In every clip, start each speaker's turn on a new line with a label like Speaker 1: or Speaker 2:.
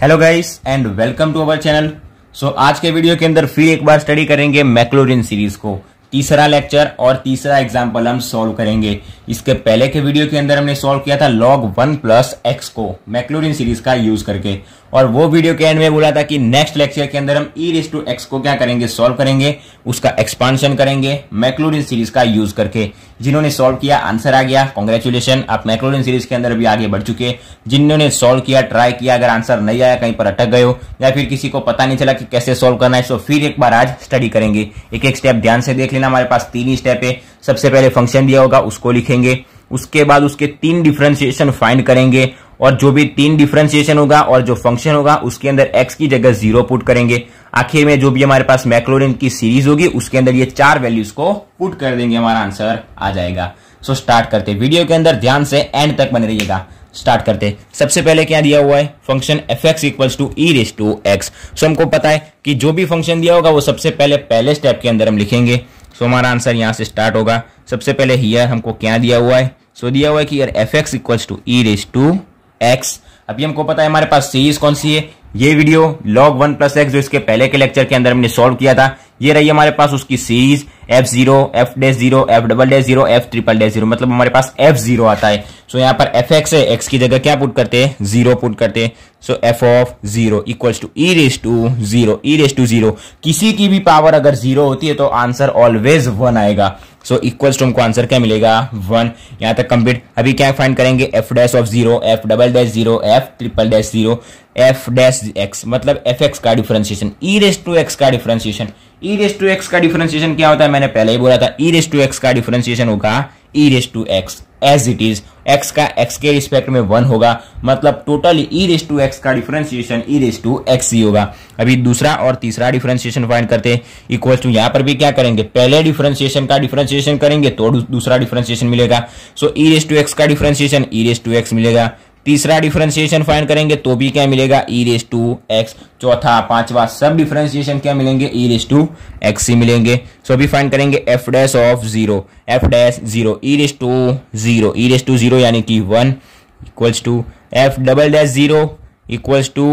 Speaker 1: hello guys and welcome to our channel so आज के video के अंदर फिर एक बार स्टडी करेंगे मैक्लोरिन सीरीज को तीसरा लेक्चर और तीसरा एग्जाम्पल हम सोल्व करेंगे इसके पहले के वीडियो के अंदर हमने सोल्व किया था लॉग वन प्लस एक्स को मैक्लोरिन सीरीज का यूज करके और वो वीडियो के एंड में बोला था कि नेक्स्ट लेक्चर के अंदर हम ई रेस टू एक्स को क्या करेंगे सोल्व करेंगे उसका एक्सपांशन करेंगे मैक्लोरिन सीरीज का यूज करके जिन्होंने सोल्व किया आंसर आ गया कॉन्ग्रेचुलेशन आप मैक्लोरिन सीरीज के अंदर भी आगे बढ़ चुके जिन्होंने सोल्व किया ट्राई किया अगर आंसर नहीं आया कहीं पर अटक गयो या फिर किसी को पता नहीं चला कि कैसे सोल्व करना है तो फिर एक बार आज स्टडी करेंगे एक एक स्टेप ध्यान से देख लेना हमारे पास तीन ही स्टेप है सबसे पहले फंक्शन दिया होगा उसको लिखेंगे उसके बाद उसके तीन डिफ्रेंसिएशन फाइंड करेंगे और जो भी तीन डिफ्रेंसिएशन होगा और जो फंक्शन होगा उसके अंदर एक्स की जगह जीरो पुट करेंगे आखिर में जो भी हमारे पास मैक्लोरिन की सीरीज होगी उसके अंदर ये चार वैल्यूज को पुट कर देंगे हमारा आंसर आ जाएगा सो स्टार्ट करते वीडियो के अंदर ध्यान से एंड तक बने रहिएगा स्टार्ट करते सबसे पहले क्या दिया हुआ है function f x equals to e raise to x so हमको पता है कि जो भी फंक्शन दिया होगा वो सबसे पहले पहले स्टेप के अंदर हम लिखेंगे सो हमारा आंसर यहाँ से स्टार्ट होगा सबसे पहले हियर हमको क्या दिया हुआ है सो so, दिया हुआ है कि यार f x equals to e raise to x अभी हमको पता है हमारे पास सीरीज कौन सी है ये video log one plus x जो इसके पहले के लेक्चर के अंदर हमने सॉल्व किया था ये रही हमारे पास उसकी series f zero f dash zero f double dash zero f triple dash zero मतलब हमारे पास एफ जीरो आता है सो so, यहाँ पर एफ एक्स है एक्स की जगह क्या पुट करते हैं जीरो पुट करते हैं so f of zero equals to e raise to zero e raise to zero किसी की भी पावर अगर जीरो होती है तो आंसर ऑलवेज वन आएगा सो इक्वल्स टू हमको आंसर क्या मिलेगा वन यहाँ तक कंप्लीट अभी क्या फाइंड करेंगे f dash of zero f double dash zero f triple dash zero f dash x मतलब एफ एक्स का differentiation e raise to x का differentiation e raise to x का डिफ्रेंसिएशन क्या होता है मैंने पहले ही बोला था ई रेस टू एक्स का डिफ्रेंसिएशन होगा e raise to x as it is x का एक्स के रिस्पेक्ट में वन होगा मतलब total e raise to x का differentiation e raise to x ही होगा अभी दूसरा और तीसरा डिफ्रेंसिएशन फाइंड करते हैं इक्वल टू यहाँ पर भी क्या करेंगे पहले डिफ्रेंसिएशन का डिफ्रेंसिएशन करेंगे तो दूसरा डिफ्रेंसिएशन मिलेगा so e raise to x का differentiation e raise to x मिलेगा तीसरा डिफ्रेंसिएशन फाइंड करेंगे तो भी क्या मिलेगा ई रेस टू एक्स चौथा पांचवा सब डिफ्रेंसिएशन क्या मिलेंगे ई रेस टू एक्स ही मिलेंगे सो भी फाइंड करेंगे f dash of zero f dash zero e raise to zero e raise to zero यानी कि one equals to f double dash zero equals to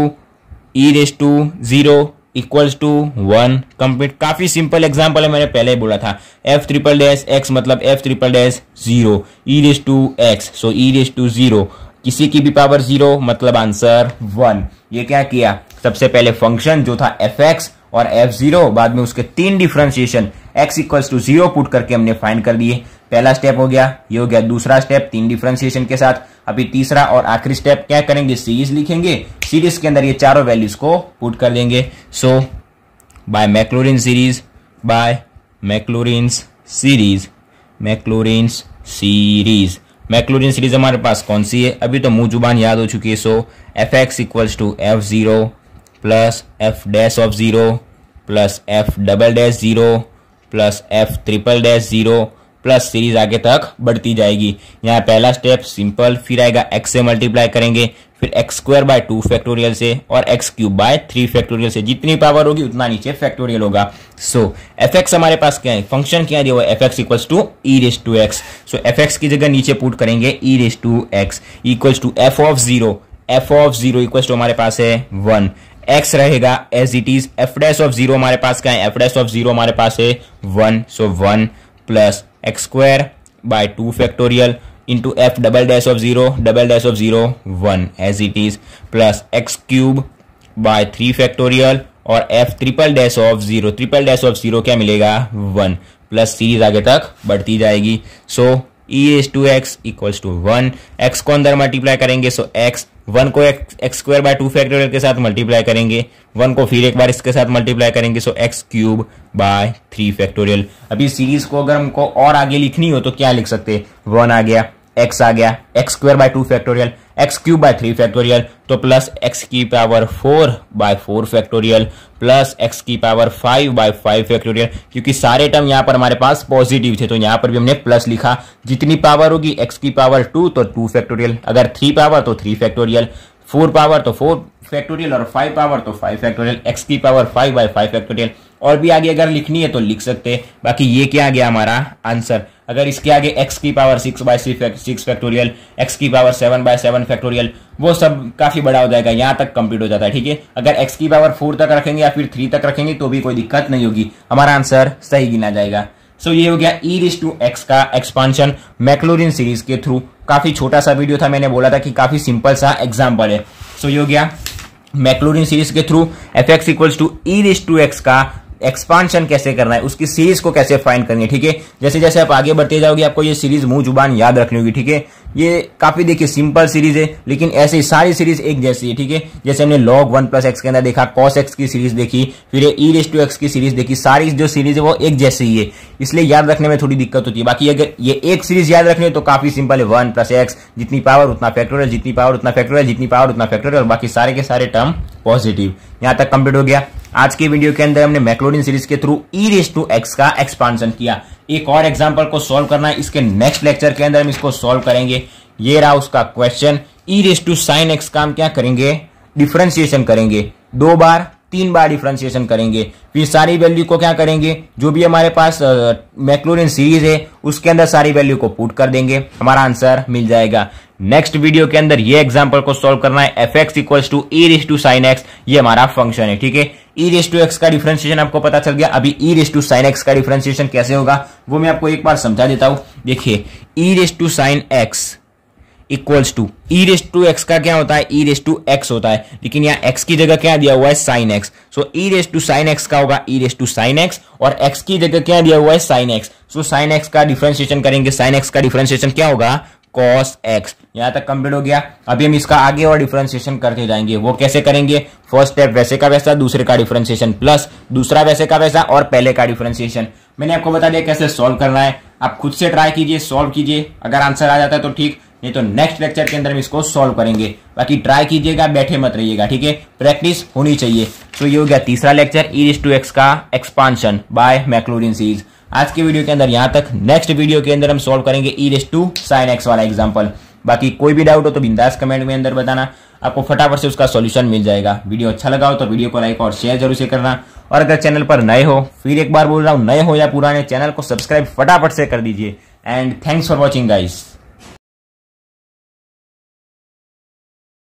Speaker 1: e raise to zero equals to one complete काफ़ी simple example है मैंने पहले ही बोला था f triple dash x मतलब f triple dash zero e raise to x so e raise to zero किसी की भी पावर जीरो मतलब आंसर वन ये क्या किया सबसे पहले फंक्शन जो था एफ एक्स और एफ जीरो बाद में उसके तीन differentiation x equals to zero put करके हमने फाइन कर दिए पहला स्टेप हो गया ये हो गया दूसरा स्टेप तीन डिफ्रेंशिएशन के साथ अभी तीसरा और आखिरी स्टेप क्या करेंगे सीरीज लिखेंगे सीरीज के अंदर ये चारों वैल्यूज को पुट कर देंगे so by Maclaurin series by Maclaurin series Maclaurin series Maclaurin series हमारे पास कौन सी है अभी तो मुंह जुबान याद हो चुकी है so f x equals to f zero plus f dash of zero plus f double dash zero plus f triple dash zero plus series आगे तक बढ़ती जाएगी यहाँ पहला स्टेप सिंपल फिर आएगा एक्स से मल्टीप्लाई करेंगे फिर x square by two factorial से और x cube by three factorial से जितनी पावर होगी उतना नीचे फैक्टोरियल होगा सो एफ एक्स हमारे पास क्या है फंक्शन क्या दिया हुआ f x equal to e raise to x so f x की जगह नीचे पुट करेंगे e raise to x equal to f of zero f of zero equal to हमारे पास है वन एक्स रहेगा as it is f dash of zero हमारे पास क्या है एफ डैश ऑफ जीरो हमारे पास है one so one plus x square by two factorial into f double dash of 0 double dash of 0 1 as it is plus x cube by 3 factorial और f triple dash of zero triple dash of zero क्या मिलेगा one plus series आगे तक बढ़ती जाएगी so so, e raise to x equals to one x को अंदर multiply करेंगे सो एक्स वन को x square by two factorial के साथ मल्टीप्लाई करेंगे वन को फिर एक बार इसके साथ मल्टीप्लाई करेंगे so x cube by three factorial अभी सीरीज को अगर हमको और आगे लिखनी हो तो क्या लिख सकते वन आ गया एक्स आ गया x square by two factorial x cube by three factorial तो प्लस एक्स की power four by four factorial plus x की power five by five factorial क्योंकि सारे टर्म यहाँ पर हमारे पास पॉजिटिव थे तो यहाँ पर भी हमने प्लस लिखा जितनी पावर होगी एक्स की पावर टू तो टू फैक्टोरियल अगर थ्री पावर तो थ्री फैक्टोरियल फोर पावर तो फोर फैक्टोरियल और फाइव पावर तो फाइव फैक्टोरियल एक्स की power five by five factorial और भी आगे अगर लिखनी है तो लिख सकते हैं बाकी ये क्या आ गया हमारा आंसर अगर इसके आगे x की power six by six factorial x की power seven by seven factorial वो सब काफ़ी बड़ा हो जाएगा यहां तक कंप्लीट हो जाता है ठीक है अगर x की पावर फोर तक रखेंगे या फिर थ्री तक रखेंगे तो भी कोई दिक्कत नहीं होगी हमारा आंसर सही गिना जाएगा सो so, ये हो गया ई रिस टू एक्स का एक्सपांशन मैक्लोरिन सीरीज के थ्रू काफी छोटा सा वीडियो था मैंने बोला था कि काफी सिंपल सा एग्जाम्पल है सो so, ये हो गया मैक्लोरिन सीरीज के through F x equals to e raise to x का एक्सपांशन कैसे करना है उसकी सीरीज को कैसे फाइंड करनी है ठीक है जैसे जैसे आप आगे बढ़ते जाओगे आपको ये सीरीज मुंह जुबान याद रखनी होगी ठीक है ये काफी देखिए सिंपल सीरीज है लेकिन ऐसे सारी सीरीज एक जैसी है ठीक है जैसे हमने लॉग वन प्लस एक्स के अंदर देखा कॉस एक्स की सीरीज देखी फिर ई रेस टू एक्स की सीरीज देखी सारी जो सीरीज है वो एक जैसी ही है इसलिए याद रखने में थोड़ी दिक्कत होती है बाकी अगर ये एक सीरीज याद रखनी है तो काफी सिंपल है वन प्लस एक्स जितनी पावर उतना फैक्टोरियल जितनी पावर उतना फैक्टोरियल जितनी पावर उतना फैक्टोरियल और बाकी सारे के सारे टर्म पॉजिटिव यहाँ तक कंप्लीट हो गया आज के वीडियो के अंदर हमने मैक्लोरिन सीरीज के through e raise to x का एक्सपांशन किया एक और एग्जाम्पल को सोल्व करना है इसके नेक्स्ट लेक्चर के अंदर हम इसको सोल्व करेंगे ये रहा उसका question e raise to sine x का हम क्या करेंगे डिफ्रेंसिएशन करेंगे दो बार तीन बार डिफ्रेंसिएशन करेंगे फिर सारी वैल्यू को क्या करेंगे जो भी हमारे पास मैक्लोरिन सीरीज है उसके अंदर सारी वैल्यू को पुट कर देंगे हमारा आंसर मिल जाएगा नेक्स्ट वीडियो के अंदर ये एग्जाम्पल को सोल्व करना है f x equal to e raise to sine x ये हमारा फंक्शन है ठीक है ई रेस टू एक्स का डिफ्रेंसिएशन आपको पता चल गया अभी e raise to sine x का डिफ्रेंसिएशन कैसे होगा वो मैं आपको एक बार समझा देता हूं देखिए e raise to sine x equals to e raise to x का क्या होता है ई रेस टू एक्स होता है लेकिन यहाँ एक्स की जगह क्या दिया हुआ है sine x so e raise to sine x का होगा e raise to sine x और एक्स की जगह क्या दिया हुआ है sine x so sine x का डिफ्रेंसिएशन करेंगे साइन एक्स का डिफ्रेंसिएशन क्या होगा कॉस एक्स यहां तक कंप्लीट हो गया अभी हम इसका आगे और डिफ्रेंसिएशन करते जाएंगे वो कैसे करेंगे फर्स्ट स्टेप वैसे का वैसा दूसरे का डिफ्रेंसिएशन प्लस दूसरा वैसे का वैसा और पहले का डिफ्रेंसिएशन मैंने आपको बता दिया कैसे सॉल्व करना है आप खुद से ट्राई कीजिए सॉल्व कीजिए अगर आंसर आ जाता है तो ठीक नहीं तो नेक्स्ट लेक्चर के अंदर हम इसको सॉल्व करेंगे बाकी ट्राई कीजिएगा बैठे मत रहिएगा ठीक है प्रैक्टिस होनी चाहिए तो ये हो गया तीसरा लेक्चर ई टू एक्स का एक्सपांशन बाय मैक्लोरिन सीरीज आज के वीडियो के अंदर यहां तक नेक्स्ट वीडियो के अंदर हम सोल्व करेंगे e raise to sine x वाला एग्जाम्पल बाकी कोई भी डाउट हो तो बिंदास कमेंट में अंदर बताना आपको फटाफट से उसका सोल्यूशन मिल जाएगा वीडियो अच्छा लगा हो तो वीडियो को लाइक और शेयर जरूर से करना और अगर चैनल पर नए हो फिर एक बार बोल रहा हूँ नए हो या पुराने चैनल को सब्सक्राइब फटाफट से कर दीजिए and thanks for watching guys